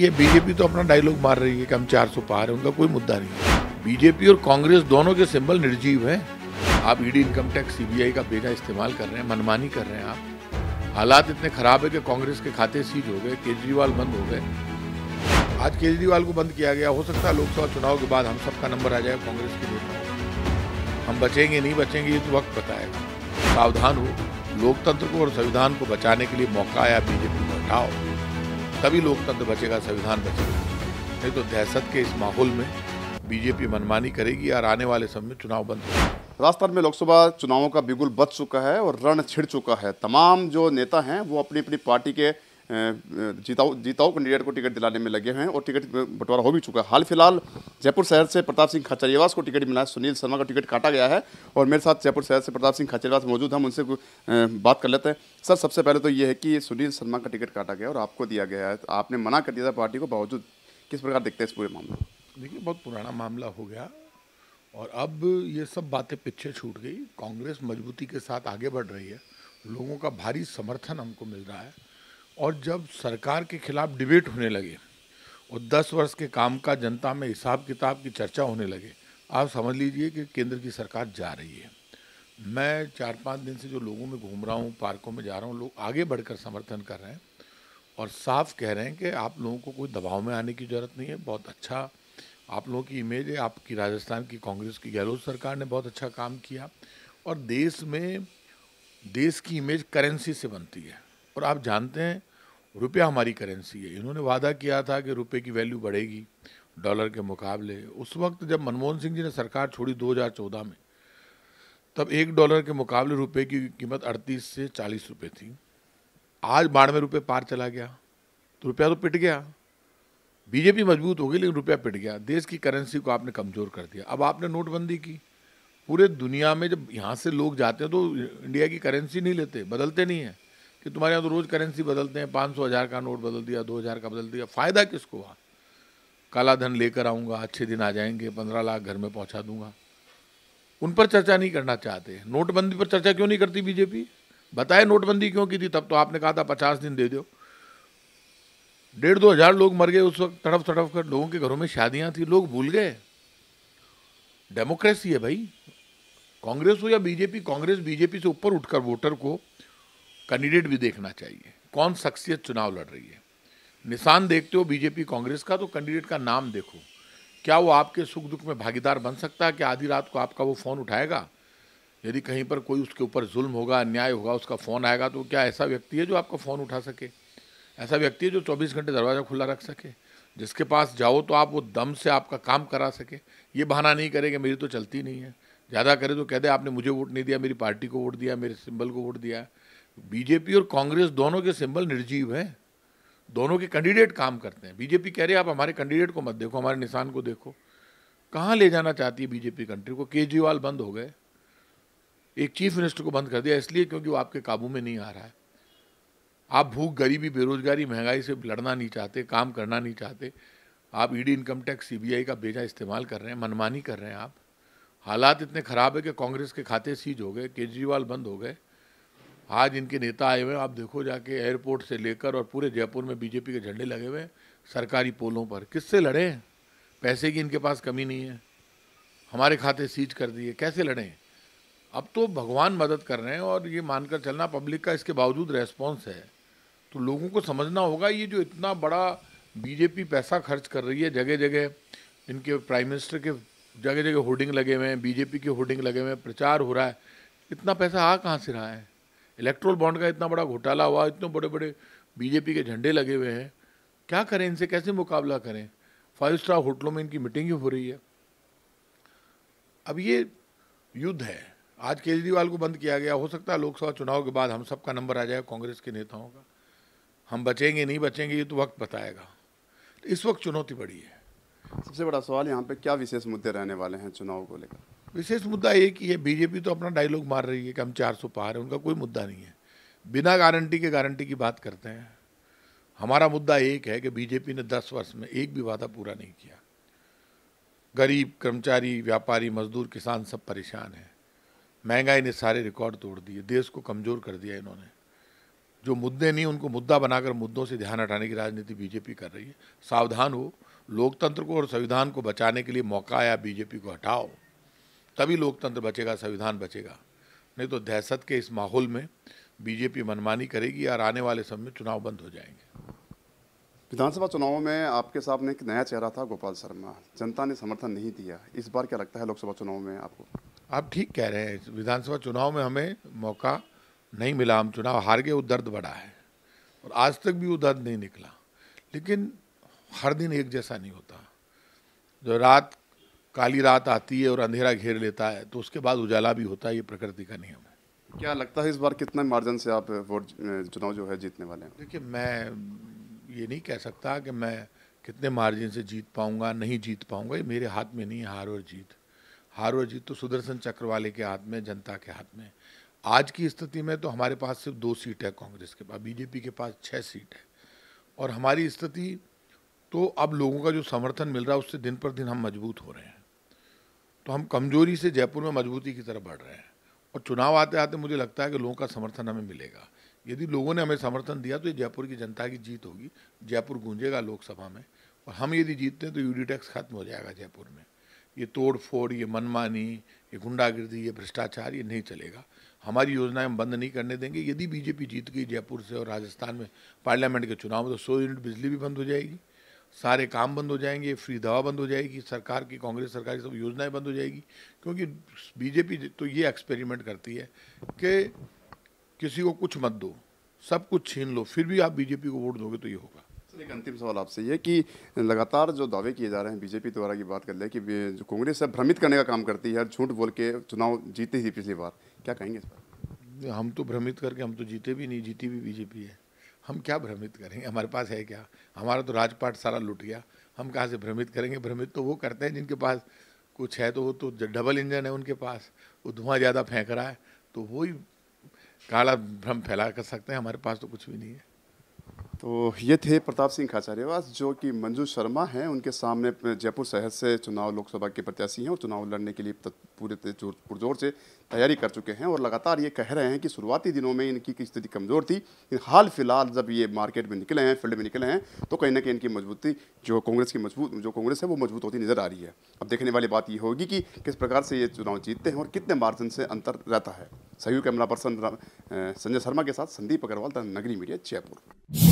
ये बीजेपी तो अपना डायलॉग मार रही है कि हम 400 पार है उनका कोई मुद्दा नहीं है बीजेपी और कांग्रेस दोनों के सिंबल निर्जीव हैं आप ईडी इनकम टैक्स सीबीआई का बेटा इस्तेमाल कर रहे हैं मनमानी कर रहे हैं आप हालात इतने खराब है कि कांग्रेस के खाते सीज हो गए केजरीवाल बंद हो गए आज केजरीवाल को बंद किया गया हो सकता है लोकसभा चुनाव के बाद हम सबका नंबर आ जाए कांग्रेस के नेता हम बचेंगे नहीं बचेंगे ये तो वक्त बताएगा सावधान हो लोकतंत्र को और संविधान को बचाने के लिए मौका आया बीजेपी को हटाओ तभी लोकतंत्र बचेगा संविधान बचेगा नहीं तो दहशत के इस माहौल में बीजेपी मनमानी करेगी और आने वाले समय में चुनाव बंद होगा राजस्थान में लोकसभा चुनावों का बिगुल बच चुका है और रण छिड़ चुका है तमाम जो नेता हैं वो अपनी अपनी पार्टी के जीताऊ जीताऊ कैंडिडेट को टिकट दिलाने में लगे हैं और टिकट बंटवारा हो भी चुका है हाल फिलहाल जयपुर शहर से प्रताप सिंह खाचरियावास को टिकट मिला है सुनील शर्मा का टिकट काटा गया है और मेरे साथ जयपुर शहर से प्रताप सिंह खाचरियावास मौजूद हैं हम उनसे बात कर लेते हैं सर सबसे पहले तो ये है कि सुनील शर्मा का टिकट काटा गया और आपको दिया गया है आपने मना कर दिया था पार्टी को बावजूद किस प्रकार देखते हैं इस पूरे मामले को देखिए बहुत पुराना मामला हो गया और अब ये सब बातें पीछे छूट गई कांग्रेस मजबूती के साथ आगे बढ़ रही है लोगों का भारी समर्थन हमको मिल रहा है और जब सरकार के खिलाफ डिबेट होने लगे और दस वर्ष के काम का जनता में हिसाब किताब की चर्चा होने लगे आप समझ लीजिए कि केंद्र की सरकार जा रही है मैं चार पाँच दिन से जो लोगों में घूम रहा हूँ पार्कों में जा रहा हूँ लोग आगे बढ़कर समर्थन कर रहे हैं और साफ कह रहे हैं कि आप लोगों को कोई दबाव में आने की ज़रूरत नहीं है बहुत अच्छा आप लोगों की इमेज है आपकी राजस्थान की कांग्रेस की गहलोत सरकार ने बहुत अच्छा काम किया और देश में देश की इमेज करेंसी से बनती है और आप जानते हैं रुपया हमारी करेंसी है इन्होंने वादा किया था कि रुपये की वैल्यू बढ़ेगी डॉलर के मुकाबले उस वक्त जब मनमोहन सिंह जी ने सरकार छोड़ी 2014 में तब एक डॉलर के मुकाबले रुपए की कीमत 38 से 40 रुपए थी आज बानवे रुपये पार चला गया तो रुपया तो पिट गया बीजेपी मजबूत हो गई लेकिन रुपया पिट गया देश की करेंसी को आपने कमज़ोर कर दिया अब आपने नोटबंदी की पूरे दुनिया में जब यहाँ से लोग जाते हैं तो इंडिया की करेंसी नहीं लेते बदलते नहीं हैं कि तुम्हारे यहाँ तो रोज़ करेंसी बदलते हैं पाँच सौ हज़ार का नोट बदल दिया दो हज़ार का बदल दिया फ़ायदा किसको हुआ काला धन लेकर आऊँगा अच्छे दिन आ जाएंगे पंद्रह लाख घर में पहुँचा दूंगा उन पर चर्चा नहीं करना चाहते नोटबंदी पर चर्चा क्यों नहीं करती बीजेपी बताए नोटबंदी क्यों की थी तब तो आपने कहा था पचास दिन दे दो डेढ़ दो हज़ार लोग मर गए उस वक्त तड़फ तड़फ कर लोगों के घरों में शादियाँ थी लोग भूल गए डेमोक्रेसी है भाई कांग्रेस हो या बीजेपी कांग्रेस बीजेपी से ऊपर उठकर वोटर को कैंडिडेट भी देखना चाहिए कौन शख्सियत चुनाव लड़ रही है निशान देखते हो बीजेपी कांग्रेस का तो कैंडिडेट का नाम देखो क्या वो आपके सुख दुख में भागीदार बन सकता है कि आधी रात को आपका वो फ़ोन उठाएगा यदि कहीं पर कोई उसके ऊपर जुल्म होगा अन्याय होगा उसका फ़ोन आएगा तो क्या ऐसा व्यक्ति है जो आपका फ़ोन उठा सके ऐसा व्यक्ति है जो 24 घंटे दरवाज़ा खुला रख सके जिसके पास जाओ तो आप वो दम से आपका काम करा सके ये बहाना नहीं कि मेरी तो चलती नहीं है ज़्यादा करे तो कह दे आपने मुझे वोट नहीं दिया मेरी पार्टी को वोट दिया मेरे सिंबल को वोट दिया बीजेपी और कांग्रेस दोनों के सिंबल निर्जीव हैं दोनों के कैंडिडेट काम करते हैं बीजेपी कह रही है आप हमारे कैंडिडेट को मत देखो हमारे निशान को देखो कहाँ ले जाना चाहती है बीजेपी कंट्री को केजरीवाल बंद हो गए एक चीफ मिनिस्टर को बंद कर दिया इसलिए क्योंकि वो आपके काबू में नहीं आ रहा है आप भूख गरीबी बेरोजगारी महंगाई से लड़ना नहीं चाहते काम करना नहीं चाहते आप ईडी इनकम टैक्स सीबीआई का बेजा इस्तेमाल कर रहे हैं मनमानी कर रहे हैं आप हालात इतने ख़राब है कि कांग्रेस के खाते सीज हो गए केजरीवाल बंद हो गए आज इनके नेता आए हुए हैं आप देखो जाके एयरपोर्ट से लेकर और पूरे जयपुर में बीजेपी के झंडे लगे हुए हैं सरकारी पोलों पर किससे लड़े पैसे की इनके पास कमी नहीं है हमारे खाते सीज कर दिए कैसे लड़ें अब तो भगवान मदद कर रहे हैं और ये मानकर चलना पब्लिक का इसके बावजूद रेस्पॉन्स है तो लोगों को समझना होगा ये जो इतना बड़ा बीजेपी पैसा खर्च कर रही है जगह जगह इनके प्राइम मिनिस्टर के जगह जगह होर्डिंग लगे हुए हैं बीजेपी के होर्डिंग लगे हुए हैं प्रचार हो रहा है इतना पैसा आ कहाँ से रहा है इलेक्ट्रोल बॉन्ड का इतना बड़ा घोटाला हुआ इतने बड़े बड़े बीजेपी के झंडे लगे हुए हैं क्या करें इनसे कैसे मुकाबला करें फाइव स्टार होटलों में इनकी मीटिंग हो रही है अब ये युद्ध है आज केजरीवाल को बंद किया गया हो सकता है लोकसभा चुनाव के बाद हम सबका नंबर आ जाएगा कांग्रेस के नेताओं का हम बचेंगे नहीं बचेंगे ये तो वक्त बताएगा तो इस वक्त चुनौती बड़ी है सबसे बड़ा सवाल यहाँ पे क्या विशेष मुद्दे रहने वाले हैं चुनाव को लेकर विशेष मुद्दा ये कि ये बीजेपी तो अपना डायलॉग मार रही है कि हम चार सौ पार है उनका कोई मुद्दा नहीं है बिना गारंटी के गारंटी की बात करते हैं हमारा मुद्दा एक है कि बीजेपी ने दस वर्ष में एक भी वादा पूरा नहीं किया गरीब कर्मचारी व्यापारी मजदूर किसान सब परेशान हैं महंगाई ने सारे रिकॉर्ड तोड़ दिए देश को कमज़ोर कर दिया इन्होंने जो मुद्दे नहीं उनको मुद्दा बनाकर मुद्दों से ध्यान हटाने की राजनीति बीजेपी कर रही है सावधान हो लोकतंत्र को और संविधान को बचाने के लिए मौका आया बीजेपी को हटाओ तभी लोकतंत्र बचेगा संविधान बचेगा नहीं तो दहशत के इस माहौल में बीजेपी मनमानी करेगी और आने वाले समय में चुनाव बंद हो जाएंगे विधानसभा चुनाव में आपके सामने एक नया चेहरा था गोपाल शर्मा जनता ने समर्थन नहीं दिया इस बार क्या लगता है लोकसभा चुनाव में आपको आप ठीक कह रहे हैं विधानसभा चुनाव में हमें मौका नहीं मिला हम चुनाव हार गए वो दर्द बड़ा है और आज तक भी वो दर्द नहीं निकला लेकिन हर दिन एक जैसा नहीं होता जो रात काली रात आती है और अंधेरा घेर लेता है तो उसके बाद उजाला भी होता है ये प्रकृति का नियम है क्या लगता है इस बार कितना मार्जिन से आप वोट चुनाव जो है जीतने वाले हैं देखिए मैं ये नहीं कह सकता कि मैं कितने मार्जिन से जीत पाऊंगा नहीं जीत पाऊंगा ये मेरे हाथ में नहीं है हार और जीत हार और जीत तो सुदर्शन चक्रवाले के हाथ में जनता के हाथ में आज की स्थिति में तो हमारे पास सिर्फ दो सीट है कांग्रेस के पास बीजेपी के पास छः सीट है और हमारी स्थिति तो अब लोगों का जो समर्थन मिल रहा है उससे दिन पर दिन हम मजबूत हो रहे हैं तो हम कमजोरी से जयपुर में मजबूती की तरफ बढ़ रहे हैं और चुनाव आते आते मुझे लगता है कि लोगों का समर्थन हमें मिलेगा यदि लोगों ने हमें समर्थन दिया तो ये जयपुर की जनता की जीत होगी जयपुर गूंजेगा लोकसभा में और हम यदि जीतते हैं तो यू टैक्स खत्म हो जाएगा जयपुर में ये तोड़ फोड़ ये मनमानी ये गुंडागिर्दी ये भ्रष्टाचार ये नहीं चलेगा हमारी योजनाएं हम बंद नहीं करने देंगे यदि बीजेपी जीत गई जयपुर से और राजस्थान में पार्लियामेंट के चुनाव में तो सौ यूनिट बिजली भी बंद हो जाएगी सारे काम बंद हो जाएंगे फ्री दवा बंद हो जाएगी सरकार की कांग्रेस सरकार की सब योजनाएं बंद हो जाएगी क्योंकि बीजेपी तो ये एक्सपेरिमेंट करती है कि किसी को कुछ मत दो सब कुछ छीन लो फिर भी आप बीजेपी को वोट दोगे तो ये होगा एक अंतिम सवाल आपसे ये कि लगातार जो दावे किए जा रहे हैं बीजेपी द्वारा की बात कर ले कि जो कांग्रेस है भ्रमित करने का काम करती है झूठ बोल के चुनाव जीती थी पिछली बार क्या कहेंगे इस बार हम तो भ्रमित करके हम तो जीते भी नहीं जीती भी बीजेपी है हम क्या भ्रमित करेंगे हमारे पास है क्या हमारा तो राजपाट सारा लुट गया हम कहाँ से भ्रमित करेंगे भ्रमित तो वो करते हैं जिनके पास कुछ है तो वो तो डबल इंजन है उनके पास वो धुआं ज़्यादा फेंक रहा है तो वही काला भ्रम फैला कर सकते हैं हमारे पास तो कुछ भी नहीं है तो ये थे प्रताप सिंह खाचार्यवास जो कि मंजू शर्मा हैं उनके सामने जयपुर शहर से चुनाव लोकसभा के प्रत्याशी हैं और चुनाव लड़ने के लिए पूरे पुरजोर से तैयारी कर चुके हैं और लगातार ये कह रहे हैं कि शुरुआती दिनों में इनकी की स्थिति कमज़ोर थी हाल फिलहाल जब ये मार्केट में निकले हैं फील्ड में निकले हैं तो कहीं ना कहीं इनकी मजबूती जो कांग्रेस की मजबूत जो कांग्रेस है वो मजबूत होती नज़र आ रही है अब देखने वाली बात ये होगी कि किस प्रकार से ये चुनाव जीतते हैं और कितने मार्जिन से अंतर रहता है सहयोग कैमरा पर्सन संजय शर्मा के साथ संदीप अग्रवाल नगरी मीडिया जयपुर